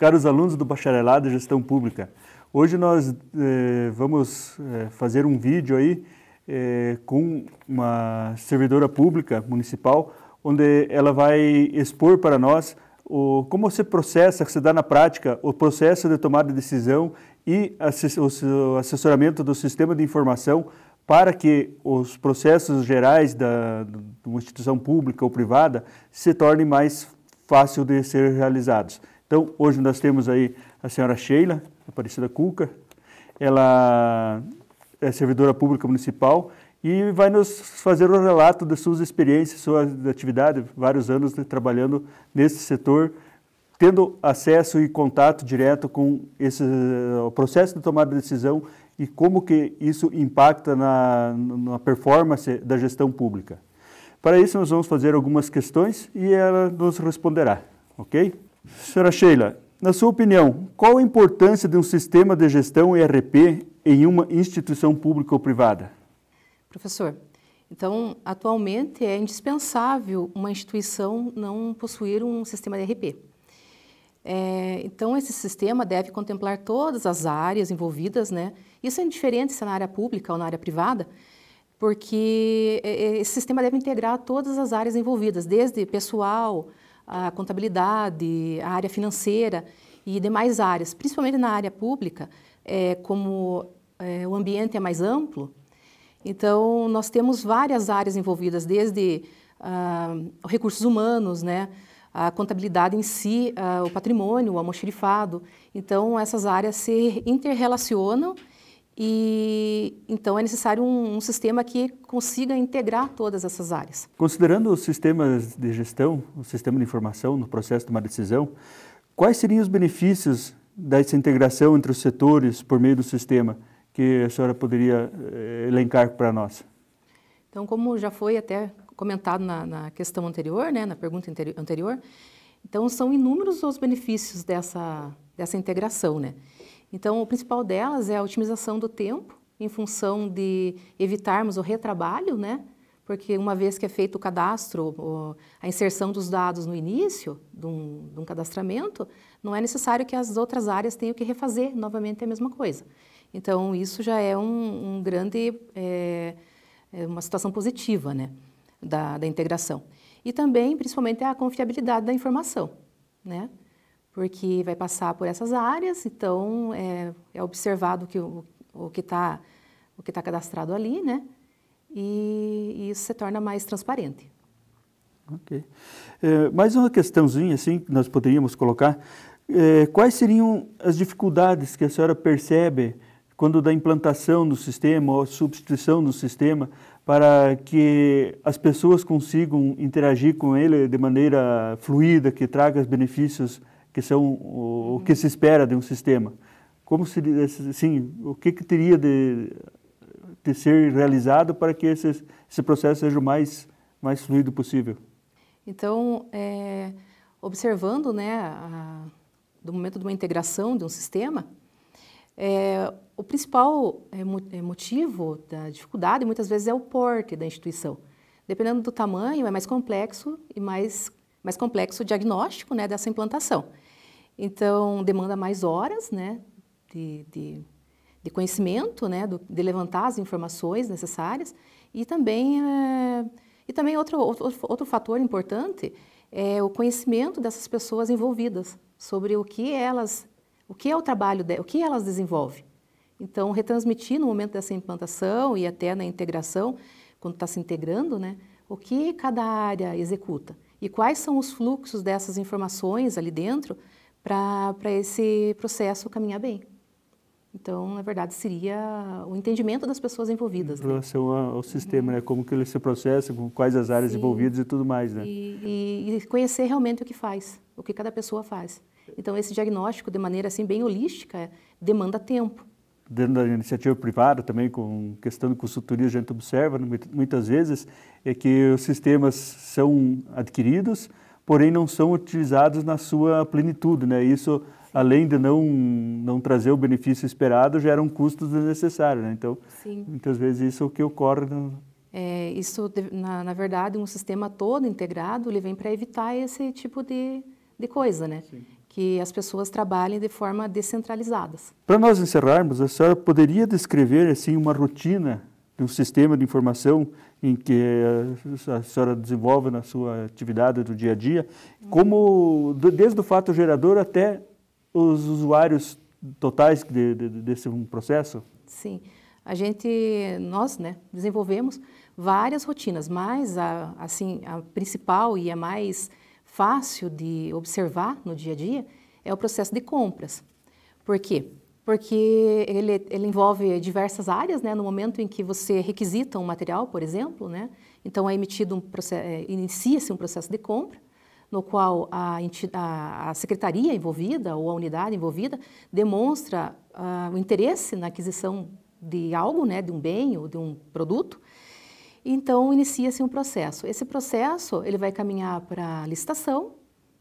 caros alunos do Bacharelado em Gestão Pública. Hoje nós eh, vamos eh, fazer um vídeo aí eh, com uma servidora pública municipal, onde ela vai expor para nós o, como se processa, se dá na prática, o processo de tomada de decisão e o assessoramento do sistema de informação para que os processos gerais da, de uma instituição pública ou privada se tornem mais fácil de ser realizados. Então, hoje nós temos aí a senhora Sheila, Aparecida Cuca, ela é servidora pública municipal e vai nos fazer um relato das suas experiências, sua atividade, vários anos trabalhando nesse setor, tendo acesso e contato direto com esse eh, o processo de tomada de decisão e como que isso impacta na, na performance da gestão pública. Para isso, nós vamos fazer algumas questões e ela nos responderá, ok? Senhora Sheila, na sua opinião, qual a importância de um sistema de gestão ERP em uma instituição pública ou privada? Professor, então, atualmente é indispensável uma instituição não possuir um sistema de ERP. É, então, esse sistema deve contemplar todas as áreas envolvidas, né? Isso é indiferente se é na área pública ou na área privada, porque é, é, esse sistema deve integrar todas as áreas envolvidas, desde pessoal, a contabilidade, a área financeira e demais áreas, principalmente na área pública, é, como é, o ambiente é mais amplo, então nós temos várias áreas envolvidas, desde ah, recursos humanos, né, a contabilidade em si, ah, o patrimônio, o almoxerifado. Então essas áreas se interrelacionam e então é necessário um, um, sistema que consiga integrar todas essas áreas. Considerando os sistemas de gestão, o sistema de informação no processo de uma decisão, quais seriam os benefícios dessa integração entre os setores por meio do sistema que a senhora poderia eh, elencar para nós? Então, como já foi até comentado na, na questão anterior, né, na pergunta anterior, então são inúmeros os benefícios dessa, dessa integração, né? Então, o principal delas é a otimização do tempo, em função de evitarmos o retrabalho, né? Porque uma vez que é feito o cadastro, a inserção dos dados no início de um, de um cadastramento, não é necessário que as outras áreas tenham que refazer novamente a mesma coisa. Então, isso já é um, um grande, é, uma situação positiva, né? Da, da integração. E também, principalmente, a confiabilidade da informação, né? porque vai passar por essas áreas, então é, é observado que o, o que está tá cadastrado ali, né? E, e, isso se torna mais transparente. Ok. É, mais uma questãozinha assim que nós poderíamos colocar: é, quais seriam as dificuldades que a senhora percebe quando da implantação do sistema ou substituição do sistema para que as pessoas consigam interagir com ele de maneira fluida, que traga os benefícios que são o, o que se espera de um sistema. Como se, assim, o que, que teria de, de ser realizado para que esse, esse processo seja o mais, mais fluido possível? Então, é, observando, né, a, do momento de uma integração de um sistema, é, o principal é, é motivo da dificuldade muitas vezes é o porte da instituição. Dependendo do tamanho, é mais complexo e mais mais complexo o diagnóstico né, dessa implantação. Então, demanda mais horas né, de, de, de conhecimento, né, do, de levantar as informações necessárias. E também, é, e também outro, outro, outro fator importante é o conhecimento dessas pessoas envolvidas sobre o que elas, o que é o trabalho, de, o que elas desenvolvem. Então, retransmitir no momento dessa implantação e até na integração, quando está se integrando, né, o que cada área executa e quais são os fluxos dessas informações ali dentro para esse processo caminhar bem. Então, na verdade, seria o entendimento das pessoas envolvidas. Em relação né? ao sistema, né? uhum. né? como que ele se processa, com quais as áreas Sim. envolvidas e tudo mais. Né? E, e, e, conhecer realmente o que faz, o que cada pessoa faz. Então, esse diagnóstico, de maneira assim bem holística, demanda tempo dentro da iniciativa privada também, com questão de consultoria, a gente observa né, muitas vezes é que os sistemas são adquiridos, porém não são utilizados na sua plenitude, né? Isso, além de não não trazer o benefício esperado, gera um custo desnecessário, né? Então, Sim. muitas vezes isso é o que ocorre no... é, isso, na, na, verdade, um sistema todo integrado, ele vem para evitar esse tipo de, de coisa, né? Sim que as pessoas trabalhem de forma descentralizadas. Para nós encerrarmos, a senhora poderia descrever assim uma rotina de um sistema de informação em que a senhora desenvolve na sua atividade do dia a dia, como desde o fato gerador até os usuários totais de, de, desse processo? Sim, a gente nós né, desenvolvemos várias rotinas, mas a, assim a principal e a mais fácil de observar no dia a dia é o processo de compras. Por quê? Porque ele, ele envolve diversas áreas, né? No momento em que você requisita um material, por exemplo, né? Então é emitido um é, inicia-se um processo de compra, no qual a, a, secretaria envolvida ou a unidade envolvida demonstra uh, o interesse na aquisição de algo, né? De um bem ou de um produto então, inicia-se um processo. Esse processo ele vai caminhar para a licitação,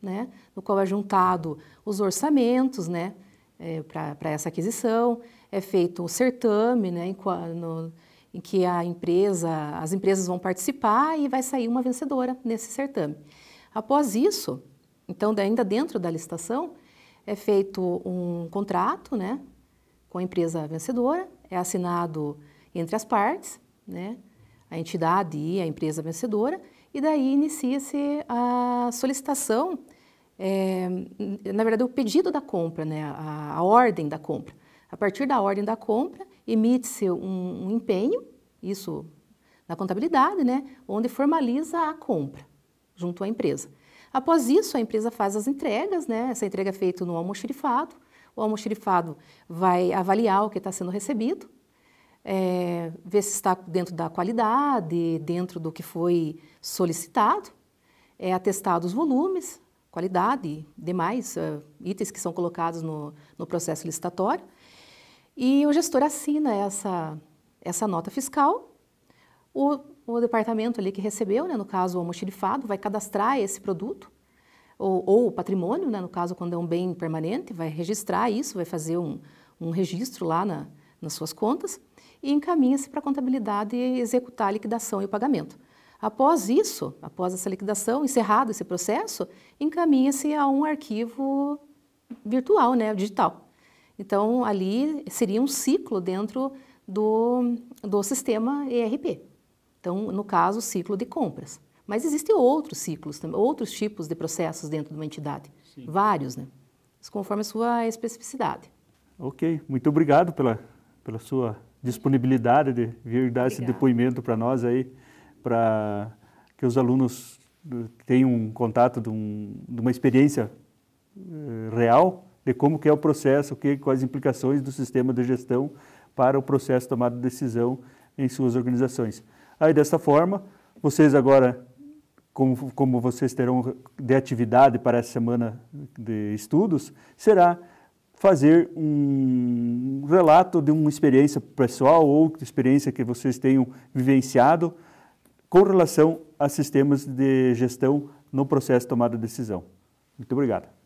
né, no qual é juntado os orçamentos né, é, eh, para essa aquisição, é feito o certame, né, em, no, em que a empresa, as empresas vão participar e vai sair uma vencedora nesse certame. Após isso, então, ainda dentro da licitação, é feito um contrato né, com a empresa vencedora, é assinado entre as partes, né, a entidade e a empresa vencedora, e daí inicia-se a solicitação, é, na verdade, o pedido da compra, né, a, a, ordem da compra. A partir da ordem da compra, emite-se um, um empenho, isso na contabilidade, né, onde formaliza a compra junto à empresa. Após isso, a empresa faz as entregas, né, essa entrega é feita no almoxerifado, o almoxerifado vai avaliar o que está sendo recebido, é, ver se está dentro da qualidade, dentro do que foi solicitado, é atestado os volumes, qualidade, demais é, itens que são colocados no, no processo licitatório. E o gestor assina essa, essa nota fiscal. O, o departamento ali que recebeu, né, no caso o almoxerifado, vai cadastrar esse produto, ou, ou o patrimônio, né, no caso quando é um bem permanente, vai registrar isso, vai fazer um, um registro lá na, nas suas contas e encaminha-se para a contabilidade e executar a liquidação e o pagamento. Após isso, após essa liquidação, encerrado esse processo, encaminha-se a um arquivo virtual, né, digital. Então, ali seria um ciclo dentro do, do sistema ERP. Então, no caso, ciclo de compras. Mas existem outros ciclos, outros tipos de processos dentro de uma entidade. Sim. Vários, né? Isso conforme a sua especificidade. Ok, muito obrigado pela, pela sua disponibilidade de vir dar Obrigada. esse depoimento para nós aí, para que os alunos eh, tenham um contato de, um, de uma experiência eh, real de como que é o processo, que, quais implicações do sistema de gestão para o processo de tomada de decisão em suas organizações. Aí, dessa forma, vocês agora, como, como vocês terão de atividade para essa semana de estudos, será fazer um relato de uma experiência pessoal ou experiência que vocês tenham vivenciado com relação a sistemas de gestão no processo de tomada de decisão. Muito obrigado.